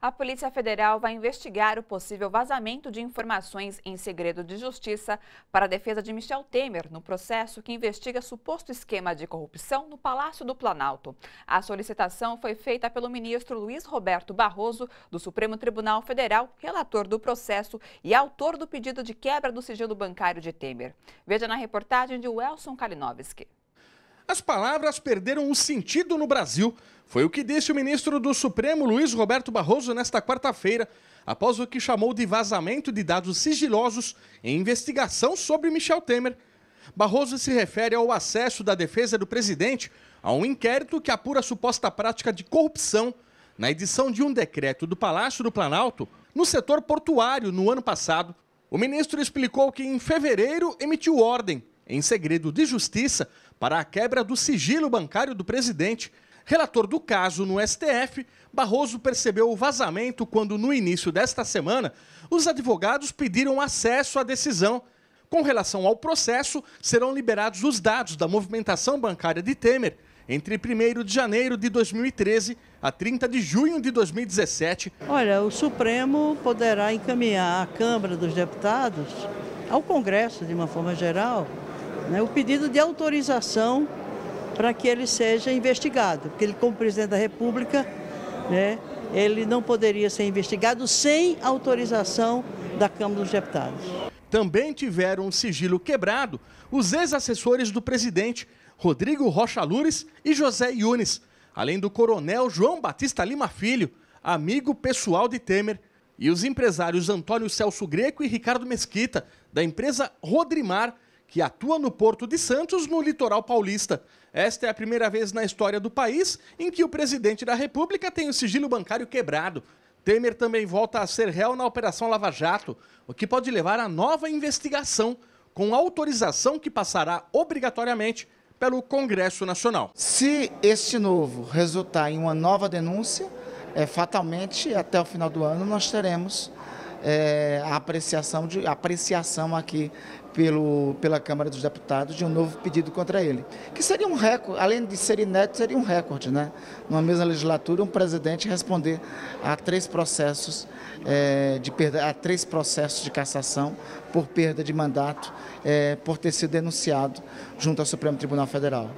a Polícia Federal vai investigar o possível vazamento de informações em segredo de justiça para a defesa de Michel Temer no processo que investiga suposto esquema de corrupção no Palácio do Planalto. A solicitação foi feita pelo ministro Luiz Roberto Barroso, do Supremo Tribunal Federal, relator do processo e autor do pedido de quebra do sigilo bancário de Temer. Veja na reportagem de Welson Kalinowski as palavras perderam o sentido no Brasil. Foi o que disse o ministro do Supremo, Luiz Roberto Barroso, nesta quarta-feira, após o que chamou de vazamento de dados sigilosos em investigação sobre Michel Temer. Barroso se refere ao acesso da defesa do presidente a um inquérito que apura suposta prática de corrupção na edição de um decreto do Palácio do Planalto no setor portuário no ano passado. O ministro explicou que em fevereiro emitiu ordem, em segredo de justiça, para a quebra do sigilo bancário do presidente. Relator do caso no STF, Barroso percebeu o vazamento quando, no início desta semana, os advogados pediram acesso à decisão. Com relação ao processo, serão liberados os dados da movimentação bancária de Temer entre 1 de janeiro de 2013 a 30 de junho de 2017. Olha, o Supremo poderá encaminhar a Câmara dos Deputados, ao Congresso de uma forma geral, né, o pedido de autorização para que ele seja investigado, porque ele, como presidente da República, né, ele não poderia ser investigado sem autorização da Câmara dos Deputados. Também tiveram um sigilo quebrado os ex-assessores do presidente, Rodrigo Rocha Lures e José Yunes, além do coronel João Batista Lima Filho, amigo pessoal de Temer, e os empresários Antônio Celso Greco e Ricardo Mesquita, da empresa Rodrimar, que atua no Porto de Santos, no litoral paulista. Esta é a primeira vez na história do país em que o presidente da República tem o sigilo bancário quebrado. Temer também volta a ser réu na Operação Lava Jato, o que pode levar a nova investigação, com autorização que passará obrigatoriamente pelo Congresso Nacional. Se este novo resultar em uma nova denúncia, é, fatalmente até o final do ano nós teremos é, a, apreciação de, a apreciação aqui pelo, pela Câmara dos Deputados de um novo pedido contra ele. Que seria um recorde, além de ser inédito, seria um recorde, né? Numa mesma legislatura, um presidente responder a três processos, é, de perda, a três processos de cassação por perda de mandato, é, por ter sido denunciado junto ao Supremo Tribunal Federal.